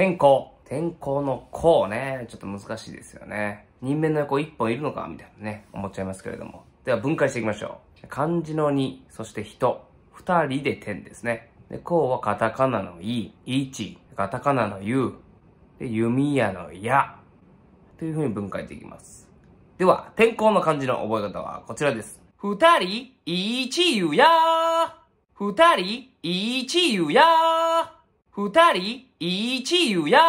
天候。天候の項ね、ちょっと難しいですよね。人面の横一本いるのかみたいなね、思っちゃいますけれども。では分解していきましょう。漢字の2、そして人、二人で点ですね。で、うはカタカナのイ、イチ、カタカナのユ、で、弓矢の矢、という風に分解できます。では、天候の漢字の覚え方はこちらです。二人、一ゆや二人、一ゆや二人、一ゆや